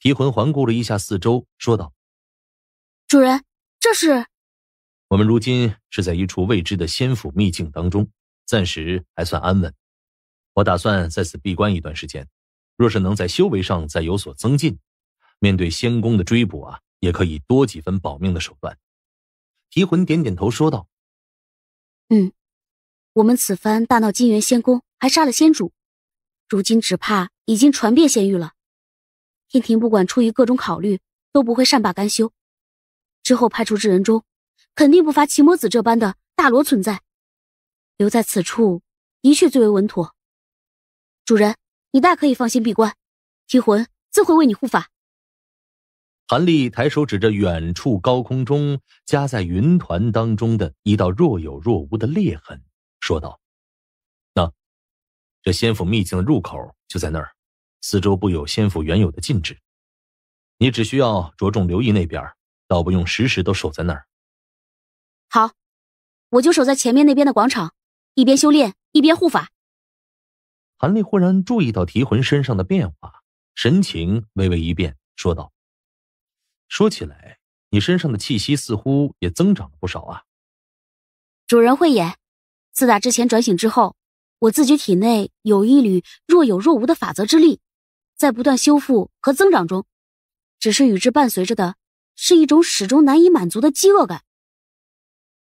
提魂环顾了一下四周，说道：“主人，这是……我们如今是在一处未知的仙府秘境当中，暂时还算安稳。我打算在此闭关一段时间，若是能在修为上再有所增进，面对仙宫的追捕啊，也可以多几分保命的手段。”提魂点点头说道：“嗯，我们此番大闹金元仙宫，还杀了仙主，如今只怕已经传遍仙域了。”天庭不管出于各种考虑，都不会善罢甘休。之后派出之人中，肯定不乏奇魔子这般的大罗存在。留在此处，的确最为稳妥。主人，你大可以放心闭关，提魂自会为你护法。韩立抬手指着远处高空中夹在云团当中的一道若有若无的裂痕，说道：“那，这仙府秘境的入口就在那儿。”四周布有仙府原有的禁制，你只需要着重留意那边，倒不用时时都守在那儿。好，我就守在前面那边的广场，一边修炼一边护法。韩立忽然注意到提魂身上的变化，神情微微一变，说道：“说起来，你身上的气息似乎也增长了不少啊。”主人慧眼，自打之前转醒之后，我自觉体内有一缕若有若无的法则之力。在不断修复和增长中，只是与之伴随着的，是一种始终难以满足的饥饿感。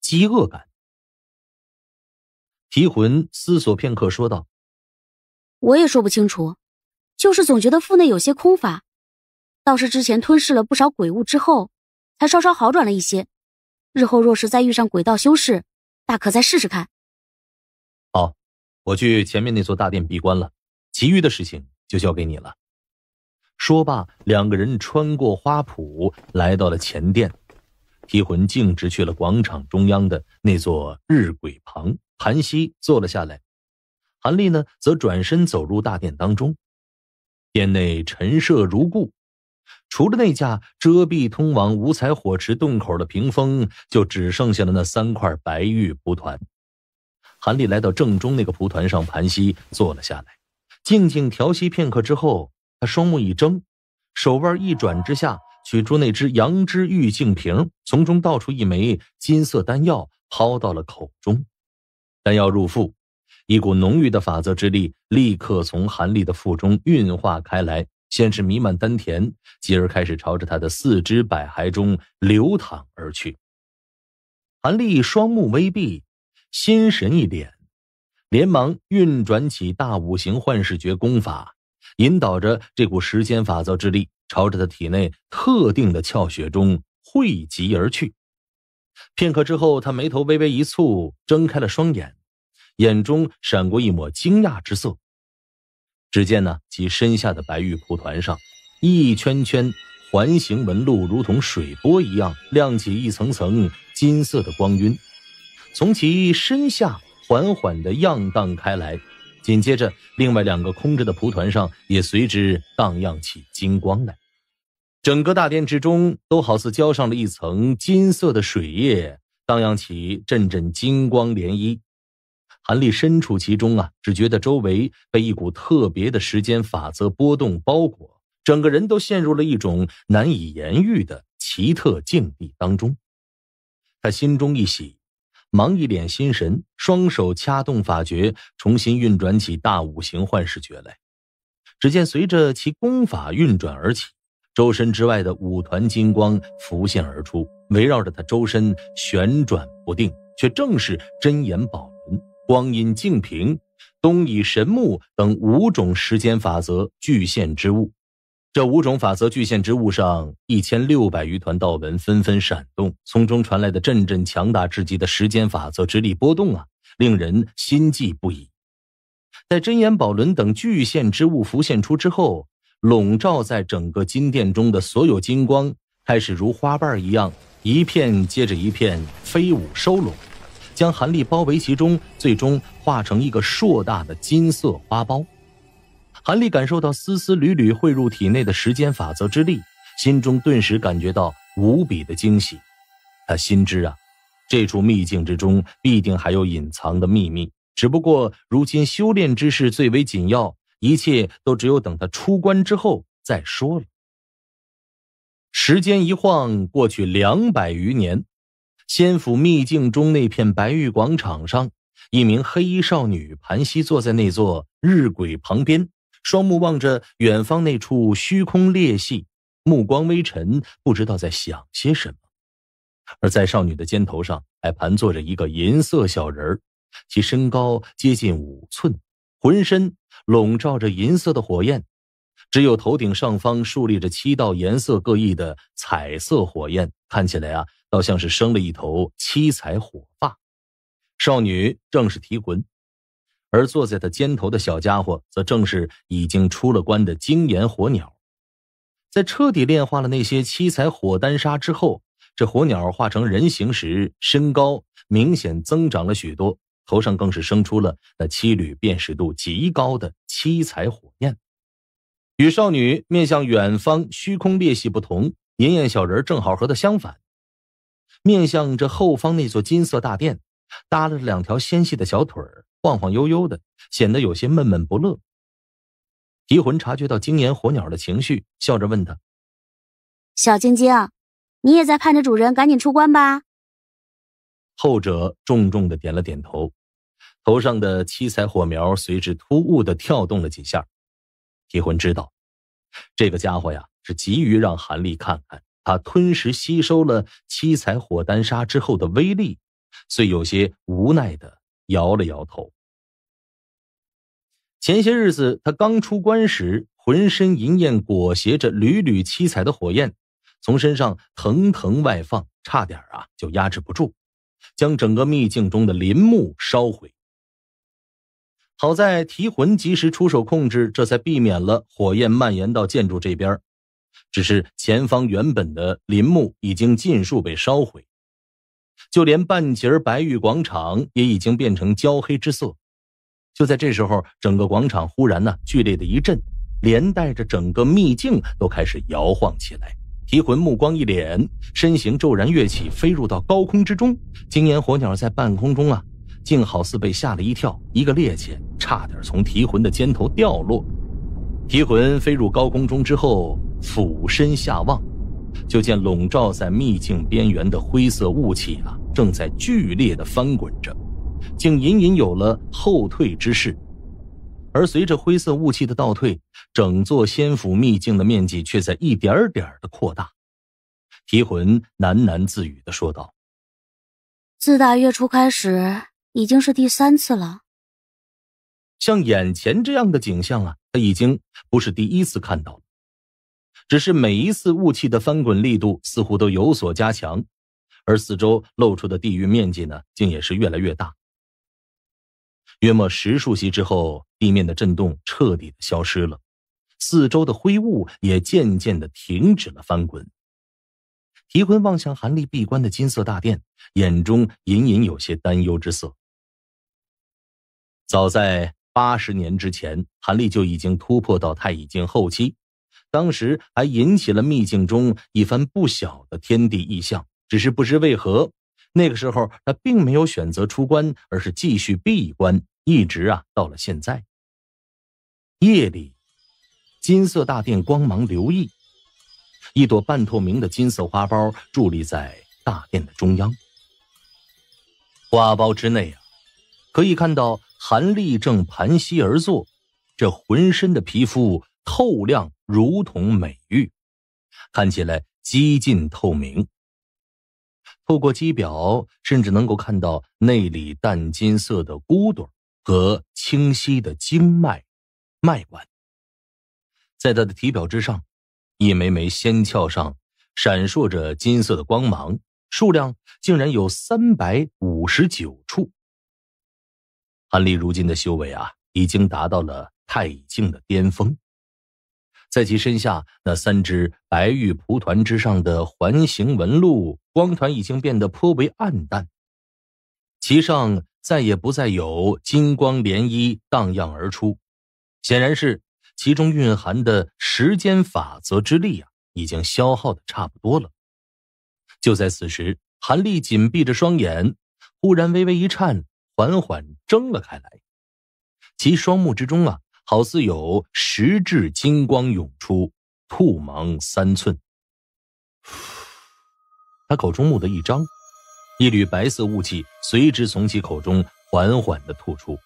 饥饿感。提魂思索片刻说道：“我也说不清楚，就是总觉得腹内有些空乏。倒是之前吞噬了不少鬼物之后，才稍稍好转了一些。日后若是再遇上鬼道修士，大可再试试看。”好，我去前面那座大殿闭关了，其余的事情。就交给你了。说罢，两个人穿过花圃，来到了前殿。提魂径直去了广场中央的那座日晷旁，盘膝坐了下来。韩立呢，则转身走入大殿当中。殿内陈设如故，除了那架遮蔽通往五彩火池洞口的屏风，就只剩下了那三块白玉蒲团。韩立来到正中那个蒲团上，盘膝坐了下来。静静调息片刻之后，他双目一睁，手腕一转之下，取出那只羊脂玉净瓶，从中倒出一枚金色丹药，抛到了口中。丹药入腹，一股浓郁的法则之力立刻从韩立的腹中运化开来，先是弥漫丹田，继而开始朝着他的四肢百骸中流淌而去。韩立双目微闭，心神一敛。连忙运转起大五行幻视诀功法，引导着这股时间法则之力朝着他体内特定的窍穴中汇集而去。片刻之后，他眉头微微一蹙，睁开了双眼，眼中闪过一抹惊讶之色。只见呢，其身下的白玉蒲团上，一圈圈环形纹路如同水波一样亮起一层层金色的光晕，从其身下。缓缓的漾荡开来，紧接着，另外两个空着的蒲团上也随之荡漾起金光来。整个大殿之中都好似浇上了一层金色的水液，荡漾起阵阵金光涟漪。韩立身处其中啊，只觉得周围被一股特别的时间法则波动包裹，整个人都陷入了一种难以言喻的奇特境地当中。他心中一喜。忙一脸心神，双手掐动法诀，重新运转起大五行幻视诀来。只见随着其功法运转而起，周身之外的五团金光浮现而出，围绕着他周身旋转不定，却正是真言宝轮、光阴净瓶、东以神木等五种时间法则具现之物。这五种法则巨现之物上，一千六百余团道纹纷纷闪动，从中传来的阵阵强大至极的时间法则之力波动啊，令人心悸不已。在真言宝轮等巨现之物浮现出之后，笼罩在整个金殿中的所有金光开始如花瓣一样，一片接着一片飞舞收拢，将韩立包围其中，最终化成一个硕大的金色花苞。韩立感受到丝丝缕缕汇入体内的时间法则之力，心中顿时感觉到无比的惊喜。他心知啊，这处秘境之中必定还有隐藏的秘密，只不过如今修炼之事最为紧要，一切都只有等他出关之后再说了。时间一晃过去两百余年，仙府秘境中那片白玉广场上，一名黑衣少女盘膝坐在那座日晷旁边。双目望着远方那处虚空裂隙，目光微沉，不知道在想些什么。而在少女的肩头上，还盘坐着一个银色小人儿，其身高接近五寸，浑身笼罩着银色的火焰，只有头顶上方竖立着七道颜色各异的彩色火焰，看起来啊，倒像是生了一头七彩火发。少女正是提魂。而坐在他肩头的小家伙，则正是已经出了关的精炎火鸟。在彻底炼化了那些七彩火丹砂之后，这火鸟化成人形时，身高明显增长了许多，头上更是生出了那七缕辨识度极高的七彩火焰。与少女面向远方虚空裂隙不同，银焰小人正好和他相反，面向着后方那座金色大殿，搭了两条纤细的小腿儿。晃晃悠悠的，显得有些闷闷不乐。提魂察觉到精研火鸟的情绪，笑着问他：“小晶晶，你也在盼着主人赶紧出关吧？”后者重重的点了点头，头上的七彩火苗随之突兀的跳动了几下。提魂知道，这个家伙呀是急于让韩立看看他吞食吸收了七彩火丹砂之后的威力，遂有些无奈的摇了摇头。前些日子，他刚出关时，浑身银焰裹挟着缕缕七彩的火焰，从身上腾腾外放，差点啊就压制不住，将整个秘境中的林木烧毁。好在提魂及时出手控制，这才避免了火焰蔓延到建筑这边。只是前方原本的林木已经尽数被烧毁，就连半截白玉广场也已经变成焦黑之色。就在这时候，整个广场忽然呢剧烈的一震，连带着整个秘境都开始摇晃起来。提魂目光一敛，身形骤然跃起，飞入到高空之中。金炎火鸟在半空中啊，竟好似被吓了一跳，一个趔趄，差点从提魂的肩头掉落。提魂飞入高空中之后，俯身下望，就见笼罩在秘境边缘的灰色雾气啊，正在剧烈的翻滚着。竟隐隐有了后退之势，而随着灰色雾气的倒退，整座仙府秘境的面积却在一点点的扩大。提魂喃喃自语的说道：“自打月初开始，已经是第三次了。像眼前这样的景象啊，他已经不是第一次看到了，只是每一次雾气的翻滚力度似乎都有所加强，而四周露出的地域面积呢，竟也是越来越大。”约莫十数息之后，地面的震动彻底的消失了，四周的灰雾也渐渐的停止了翻滚。提坤望向韩立闭关的金色大殿，眼中隐隐有些担忧之色。早在八十年之前，韩立就已经突破到太乙境后期，当时还引起了秘境中一番不小的天地异象，只是不知为何。那个时候，他并没有选择出关，而是继续闭关，一直啊，到了现在。夜里，金色大殿光芒流溢，一朵半透明的金色花苞伫立在大殿的中央。花苞之内啊，可以看到韩立正盘膝而坐，这浑身的皮肤透亮，如同美玉，看起来几近透明。透过机表，甚至能够看到内里淡金色的骨朵和清晰的经脉、脉管。在他的体表之上，一枚枚仙窍上闪烁着金色的光芒，数量竟然有三百五十九处。韩立如今的修为啊，已经达到了太乙境的巅峰。在其身下那三只白玉蒲团之上的环形纹路光团已经变得颇为暗淡，其上再也不再有金光涟漪荡漾而出，显然是其中蕴含的时间法则之力啊，已经消耗的差不多了。就在此时，韩立紧闭着双眼，忽然微微一颤，缓缓睁了开来，其双目之中啊。好似有十质金光涌出，兔芒三寸。他口中蓦的一张，一缕白色雾气随之从其口中缓缓的吐出。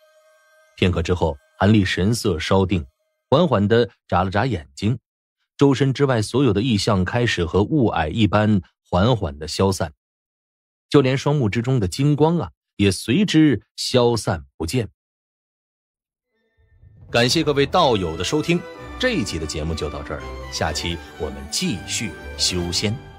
片刻之后，韩立神色稍定，缓缓的眨了眨眼睛，周身之外所有的异象开始和雾霭一般缓缓的消散，就连双目之中的金光啊，也随之消散不见。感谢各位道友的收听，这一集的节目就到这儿了，下期我们继续修仙。